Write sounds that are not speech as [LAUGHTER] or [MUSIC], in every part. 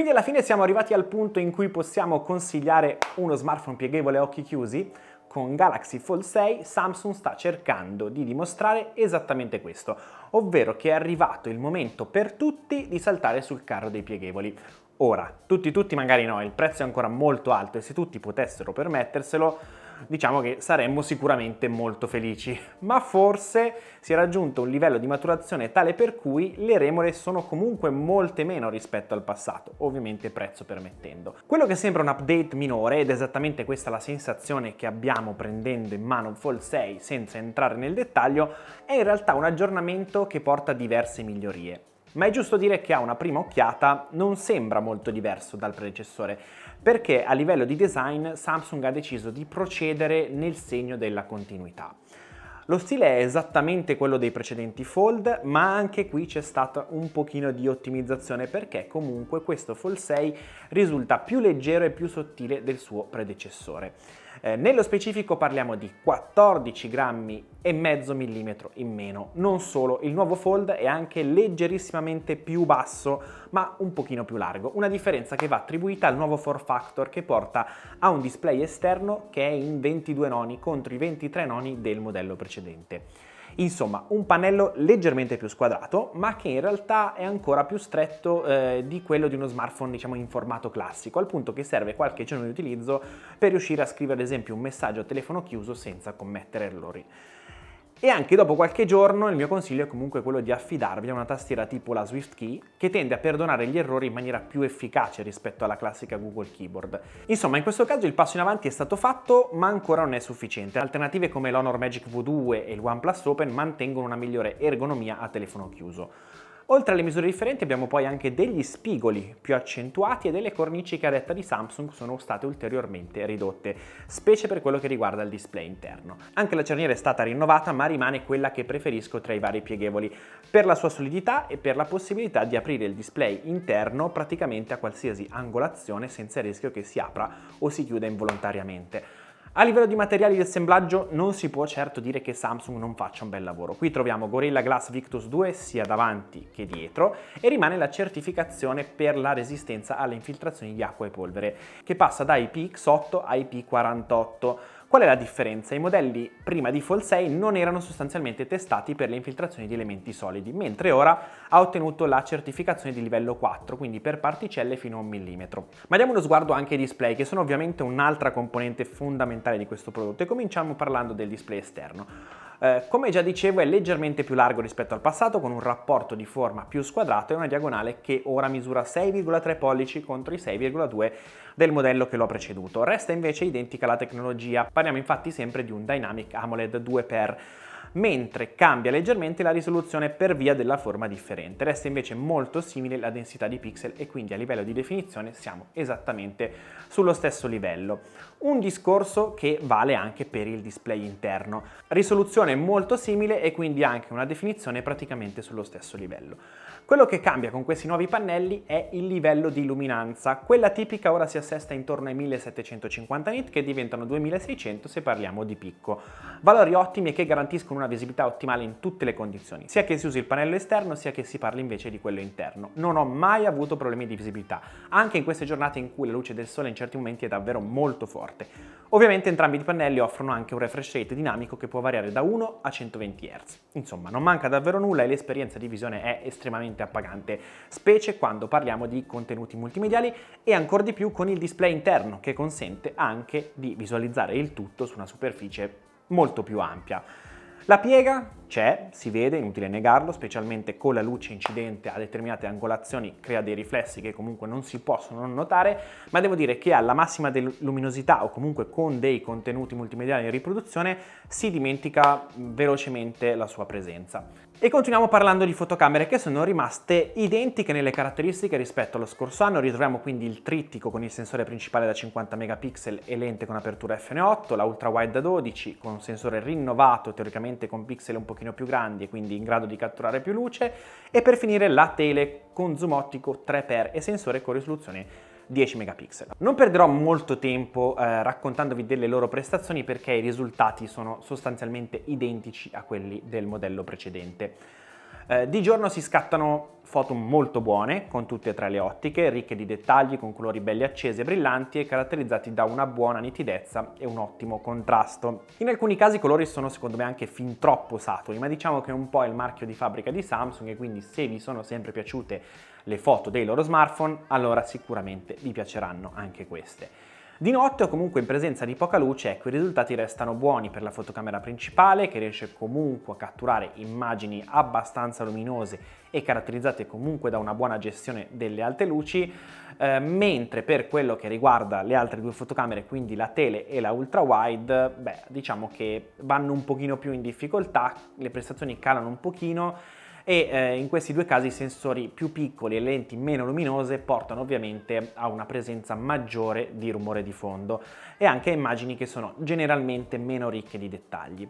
Quindi alla fine siamo arrivati al punto in cui possiamo consigliare uno smartphone pieghevole a occhi chiusi, con Galaxy Fold 6 Samsung sta cercando di dimostrare esattamente questo, ovvero che è arrivato il momento per tutti di saltare sul carro dei pieghevoli. Ora, tutti tutti magari no, il prezzo è ancora molto alto e se tutti potessero permetterselo diciamo che saremmo sicuramente molto felici. Ma forse si è raggiunto un livello di maturazione tale per cui le remore sono comunque molte meno rispetto al passato, ovviamente prezzo permettendo. Quello che sembra un update minore, ed è esattamente questa la sensazione che abbiamo prendendo in mano Fall 6 senza entrare nel dettaglio, è in realtà un aggiornamento che porta diverse migliorie ma è giusto dire che a una prima occhiata non sembra molto diverso dal predecessore, perché a livello di design Samsung ha deciso di procedere nel segno della continuità. Lo stile è esattamente quello dei precedenti Fold, ma anche qui c'è stata un pochino di ottimizzazione perché comunque questo Fold 6 risulta più leggero e più sottile del suo predecessore. Eh, nello specifico parliamo di 14 grammi e mezzo millimetro in meno. Non solo, il nuovo fold è anche leggerissimamente più basso, ma un pochino più largo. Una differenza che va attribuita al nuovo 4 Factor che porta a un display esterno che è in 22 noni contro i 23 noni del modello precedente. Insomma, un pannello leggermente più squadrato, ma che in realtà è ancora più stretto eh, di quello di uno smartphone, diciamo, in formato classico, al punto che serve qualche giorno di utilizzo per riuscire a scrivere, ad esempio, un messaggio a telefono chiuso senza commettere errori. E anche dopo qualche giorno il mio consiglio è comunque quello di affidarvi a una tastiera tipo la Swift Key che tende a perdonare gli errori in maniera più efficace rispetto alla classica Google Keyboard. Insomma, in questo caso il passo in avanti è stato fatto, ma ancora non è sufficiente. Alternative come l'Honor Magic V2 e il OnePlus Open mantengono una migliore ergonomia a telefono chiuso. Oltre alle misure differenti abbiamo poi anche degli spigoli più accentuati e delle cornici che a detta di Samsung sono state ulteriormente ridotte, specie per quello che riguarda il display interno. Anche la cerniera è stata rinnovata ma rimane quella che preferisco tra i vari pieghevoli, per la sua solidità e per la possibilità di aprire il display interno praticamente a qualsiasi angolazione senza il rischio che si apra o si chiuda involontariamente. A livello di materiali di assemblaggio non si può certo dire che Samsung non faccia un bel lavoro. Qui troviamo Gorilla Glass Victus 2 sia davanti che dietro e rimane la certificazione per la resistenza alle infiltrazioni di acqua e polvere che passa da ipx 8 a IP48. Qual è la differenza? I modelli prima di Fall 6 non erano sostanzialmente testati per le infiltrazioni di elementi solidi, mentre ora ha ottenuto la certificazione di livello 4, quindi per particelle fino a un millimetro. Ma diamo uno sguardo anche ai display, che sono ovviamente un'altra componente fondamentale di questo prodotto, e cominciamo parlando del display esterno eh, come già dicevo è leggermente più largo rispetto al passato con un rapporto di forma più squadrato e una diagonale che ora misura 6,3 pollici contro i 6,2 del modello che l'ho preceduto. Resta invece identica la tecnologia, parliamo infatti sempre di un Dynamic AMOLED 2x mentre cambia leggermente la risoluzione per via della forma differente. Resta invece molto simile la densità di pixel e quindi a livello di definizione siamo esattamente sullo stesso livello. Un discorso che vale anche per il display interno. Risoluzione molto simile e quindi anche una definizione praticamente sullo stesso livello. Quello che cambia con questi nuovi pannelli è il livello di luminanza. Quella tipica ora si assesta intorno ai 1750 nit che diventano 2600 se parliamo di picco. Valori ottimi che garantiscono una visibilità ottimale in tutte le condizioni, sia che si usi il pannello esterno sia che si parli invece di quello interno. Non ho mai avuto problemi di visibilità, anche in queste giornate in cui la luce del sole in certi momenti è davvero molto forte. Ovviamente entrambi i pannelli offrono anche un refresh rate dinamico che può variare da 1 a 120 Hz. Insomma, non manca davvero nulla e l'esperienza di visione è estremamente assolutamente appagante, specie quando parliamo di contenuti multimediali e ancora di più con il display interno che consente anche di visualizzare il tutto su una superficie molto più ampia. La piega c'è, si vede, inutile negarlo, specialmente con la luce incidente a determinate angolazioni crea dei riflessi che comunque non si possono non notare, ma devo dire che alla massima luminosità o comunque con dei contenuti multimediali in riproduzione si dimentica velocemente la sua presenza. E continuiamo parlando di fotocamere che sono rimaste identiche nelle caratteristiche rispetto allo scorso anno, ritroviamo quindi il trittico con il sensore principale da 50 megapixel e lente con apertura FN8, la ultra wide da 12 con un sensore rinnovato teoricamente con pixel un pochino più grandi e quindi in grado di catturare più luce e per finire la tele con zoom ottico 3x e sensore con risoluzione 10 megapixel. Non perderò molto tempo eh, raccontandovi delle loro prestazioni perché i risultati sono sostanzialmente identici a quelli del modello precedente. Eh, di giorno si scattano foto molto buone, con tutte e tre le ottiche, ricche di dettagli, con colori belli accesi e brillanti e caratterizzati da una buona nitidezza e un ottimo contrasto. In alcuni casi i colori sono secondo me anche fin troppo saturi, ma diciamo che è un po' il marchio di fabbrica di Samsung e quindi se vi sono sempre piaciute le foto dei loro smartphone, allora sicuramente vi piaceranno anche queste. Di notte o comunque in presenza di poca luce, ecco, i risultati restano buoni per la fotocamera principale che riesce comunque a catturare immagini abbastanza luminose e caratterizzate comunque da una buona gestione delle alte luci, eh, mentre per quello che riguarda le altre due fotocamere, quindi la tele e la ultra wide, beh, diciamo che vanno un pochino più in difficoltà, le prestazioni calano un pochino e eh, in questi due casi i sensori più piccoli e lenti meno luminose portano ovviamente a una presenza maggiore di rumore di fondo e anche a immagini che sono generalmente meno ricche di dettagli.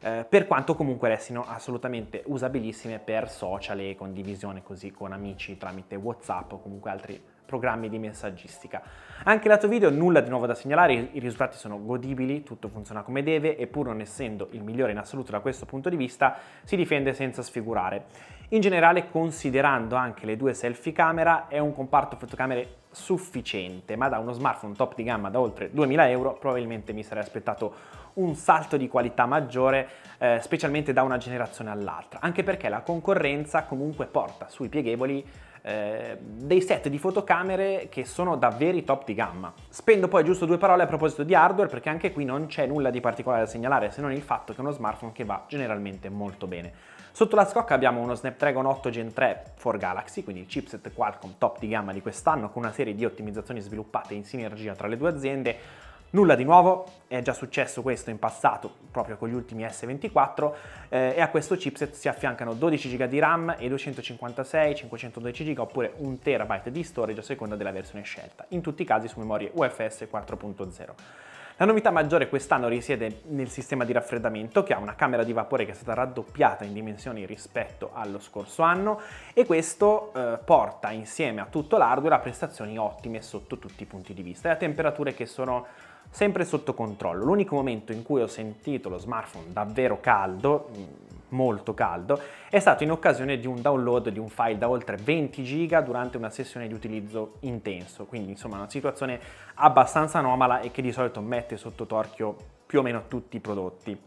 Eh, per quanto comunque restino assolutamente usabilissime per social e condivisione così con amici tramite WhatsApp o comunque altri programmi di messaggistica. Anche lato video nulla di nuovo da segnalare, i risultati sono godibili, tutto funziona come deve e pur non essendo il migliore in assoluto da questo punto di vista si difende senza sfigurare. In generale considerando anche le due selfie camera è un comparto fotocamere sufficiente, ma da uno smartphone top di gamma da oltre 2000 euro probabilmente mi sarei aspettato un salto di qualità maggiore, eh, specialmente da una generazione all'altra, anche perché la concorrenza comunque porta sui pieghevoli eh, dei set di fotocamere che sono davvero top di gamma. Spendo poi giusto due parole a proposito di hardware perché anche qui non c'è nulla di particolare da segnalare se non il fatto che è uno smartphone che va generalmente molto bene. Sotto la scocca abbiamo uno Snapdragon 8 Gen 3 for Galaxy, quindi il chipset Qualcomm top di gamma di quest'anno con una serie di ottimizzazioni sviluppate in sinergia tra le due aziende, Nulla di nuovo, è già successo questo in passato proprio con gli ultimi S24 eh, e a questo chipset si affiancano 12 GB di RAM e 256, 512 GB oppure 1 TB di storage a seconda della versione scelta, in tutti i casi su memorie UFS 4.0. La novità maggiore quest'anno risiede nel sistema di raffreddamento che ha una camera di vapore che è stata raddoppiata in dimensioni rispetto allo scorso anno e questo eh, porta insieme a tutto l'hardware a prestazioni ottime sotto tutti i punti di vista e a temperature che sono sempre sotto controllo. L'unico momento in cui ho sentito lo smartphone davvero caldo mm, molto caldo, è stato in occasione di un download di un file da oltre 20 giga durante una sessione di utilizzo intenso, quindi insomma una situazione abbastanza anomala e che di solito mette sotto torchio più o meno tutti i prodotti.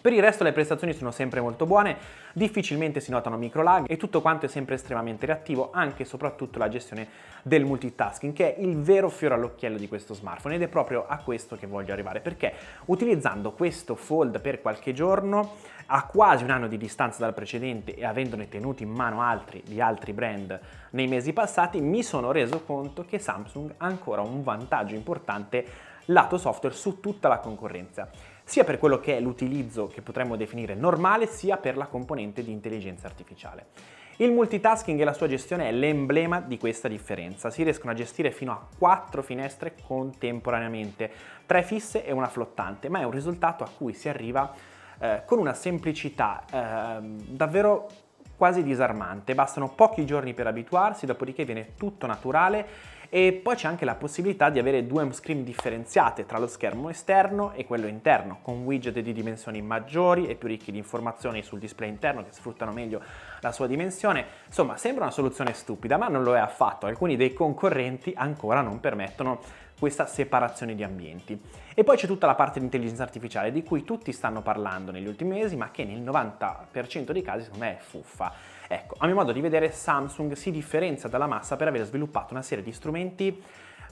Per il resto le prestazioni sono sempre molto buone, difficilmente si notano micro lag e tutto quanto è sempre estremamente reattivo, anche e soprattutto la gestione del multitasking che è il vero fiore all'occhiello di questo smartphone ed è proprio a questo che voglio arrivare perché utilizzando questo fold per qualche giorno a quasi un anno di distanza dal precedente e avendone tenuti in mano altri di altri brand nei mesi passati mi sono reso conto che Samsung ha ancora un vantaggio importante lato software su tutta la concorrenza sia per quello che è l'utilizzo che potremmo definire normale, sia per la componente di intelligenza artificiale. Il multitasking e la sua gestione è l'emblema di questa differenza. Si riescono a gestire fino a quattro finestre contemporaneamente, tre fisse e una flottante, ma è un risultato a cui si arriva eh, con una semplicità eh, davvero quasi disarmante, bastano pochi giorni per abituarsi, dopodiché viene tutto naturale e poi c'è anche la possibilità di avere due home screen differenziate tra lo schermo esterno e quello interno, con widget di dimensioni maggiori e più ricchi di informazioni sul display interno che sfruttano meglio la sua dimensione. Insomma, sembra una soluzione stupida, ma non lo è affatto. Alcuni dei concorrenti ancora non permettono questa separazione di ambienti. E poi c'è tutta la parte di intelligenza artificiale di cui tutti stanno parlando negli ultimi mesi, ma che nel 90% dei casi secondo me è fuffa. Ecco, a mio modo di vedere Samsung si differenzia dalla massa per aver sviluppato una serie di strumenti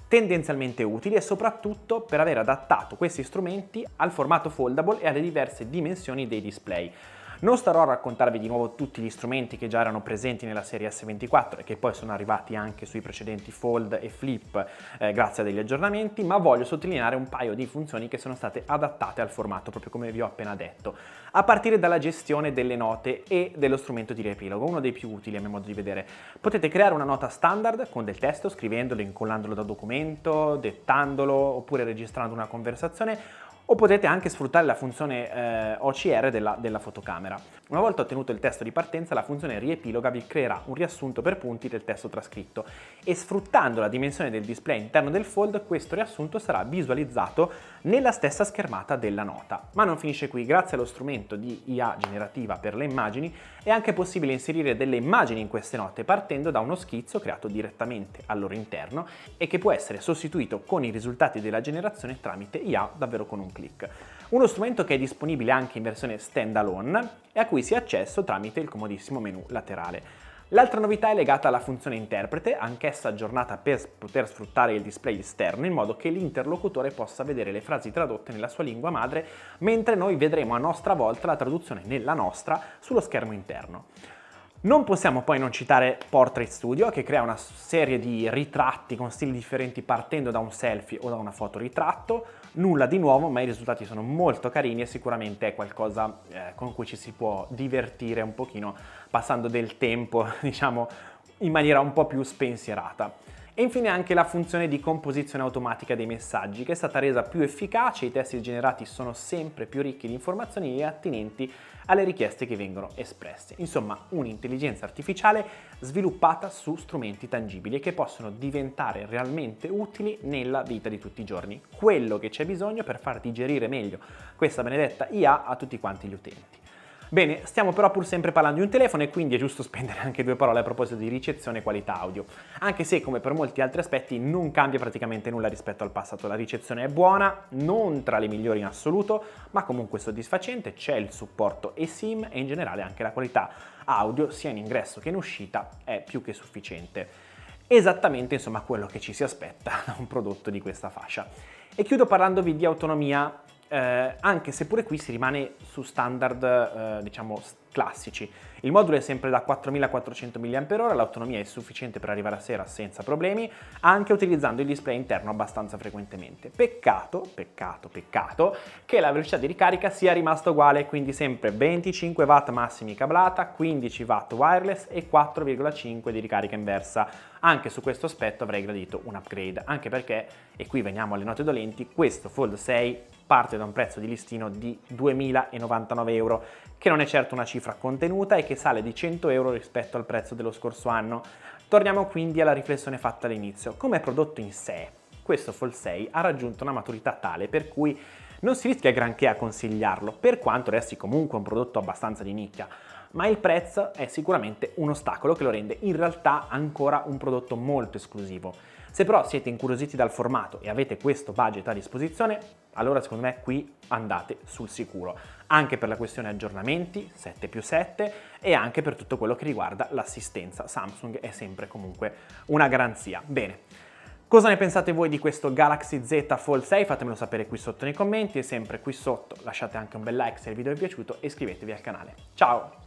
tendenzialmente utili e soprattutto per aver adattato questi strumenti al formato foldable e alle diverse dimensioni dei display. Non starò a raccontarvi di nuovo tutti gli strumenti che già erano presenti nella serie S24 e che poi sono arrivati anche sui precedenti Fold e Flip eh, grazie a degli aggiornamenti, ma voglio sottolineare un paio di funzioni che sono state adattate al formato, proprio come vi ho appena detto, a partire dalla gestione delle note e dello strumento di riepilogo, uno dei più utili a mio modo di vedere. Potete creare una nota standard con del testo, scrivendolo, incollandolo da documento, dettandolo oppure registrando una conversazione o potete anche sfruttare la funzione eh, OCR della, della fotocamera. Una volta ottenuto il testo di partenza, la funzione riepiloga vi creerà un riassunto per punti del testo trascritto e sfruttando la dimensione del display interno del fold, questo riassunto sarà visualizzato nella stessa schermata della nota. Ma non finisce qui, grazie allo strumento di IA generativa per le immagini è anche possibile inserire delle immagini in queste note partendo da uno schizzo creato direttamente al loro interno e che può essere sostituito con i risultati della generazione tramite IA davvero con un click uno strumento che è disponibile anche in versione standalone e a cui si ha accesso tramite il comodissimo menu laterale. L'altra novità è legata alla funzione interprete, anch'essa aggiornata per poter sfruttare il display esterno in modo che l'interlocutore possa vedere le frasi tradotte nella sua lingua madre, mentre noi vedremo a nostra volta la traduzione nella nostra sullo schermo interno. Non possiamo poi non citare Portrait Studio che crea una serie di ritratti con stili differenti partendo da un selfie o da una foto ritratto, nulla di nuovo ma i risultati sono molto carini e sicuramente è qualcosa eh, con cui ci si può divertire un pochino passando del tempo [LAUGHS] diciamo in maniera un po' più spensierata. E infine anche la funzione di composizione automatica dei messaggi, che è stata resa più efficace, i testi generati sono sempre più ricchi di informazioni attinenti alle richieste che vengono espresse. Insomma, un'intelligenza artificiale sviluppata su strumenti tangibili e che possono diventare realmente utili nella vita di tutti i giorni. Quello che c'è bisogno per far digerire meglio questa benedetta IA a tutti quanti gli utenti. Bene, stiamo però pur sempre parlando di un telefono e quindi è giusto spendere anche due parole a proposito di ricezione e qualità audio. Anche se, come per molti altri aspetti, non cambia praticamente nulla rispetto al passato. La ricezione è buona, non tra le migliori in assoluto, ma comunque soddisfacente, c'è il supporto eSIM e in generale anche la qualità audio, sia in ingresso che in uscita, è più che sufficiente esattamente insomma quello che ci si aspetta da un prodotto di questa fascia. E chiudo parlandovi di autonomia eh, anche se pure qui si rimane su standard eh, diciamo classici. Il modulo è sempre da 4400 mAh, l'autonomia è sufficiente per arrivare a sera senza problemi, anche utilizzando il display interno abbastanza frequentemente. Peccato, peccato, peccato, che la velocità di ricarica sia rimasta uguale, quindi sempre 25 W massimi cablata, 15 W wireless e 4,5 di ricarica inversa. Anche su questo aspetto avrei gradito un upgrade, anche perché, e qui veniamo alle note dolenti, questo Fold 6 parte da un prezzo di listino di 2.099 euro, che non è certo una cifra cifra contenuta e che sale di 100 euro rispetto al prezzo dello scorso anno. Torniamo quindi alla riflessione fatta all'inizio. Come prodotto in sé, questo 6 ha raggiunto una maturità tale per cui non si rischia granché a consigliarlo, per quanto resti comunque un prodotto abbastanza di nicchia, ma il prezzo è sicuramente un ostacolo che lo rende in realtà ancora un prodotto molto esclusivo. Se però siete incuriositi dal formato e avete questo budget a disposizione, allora secondo me qui andate sul sicuro, anche per la questione aggiornamenti 7 più 7 e anche per tutto quello che riguarda l'assistenza. Samsung è sempre comunque una garanzia. Bene. Cosa ne pensate voi di questo Galaxy Z Fold 6? Fatemelo sapere qui sotto nei commenti e sempre qui sotto lasciate anche un bel like se il video vi è piaciuto e iscrivetevi al canale. Ciao!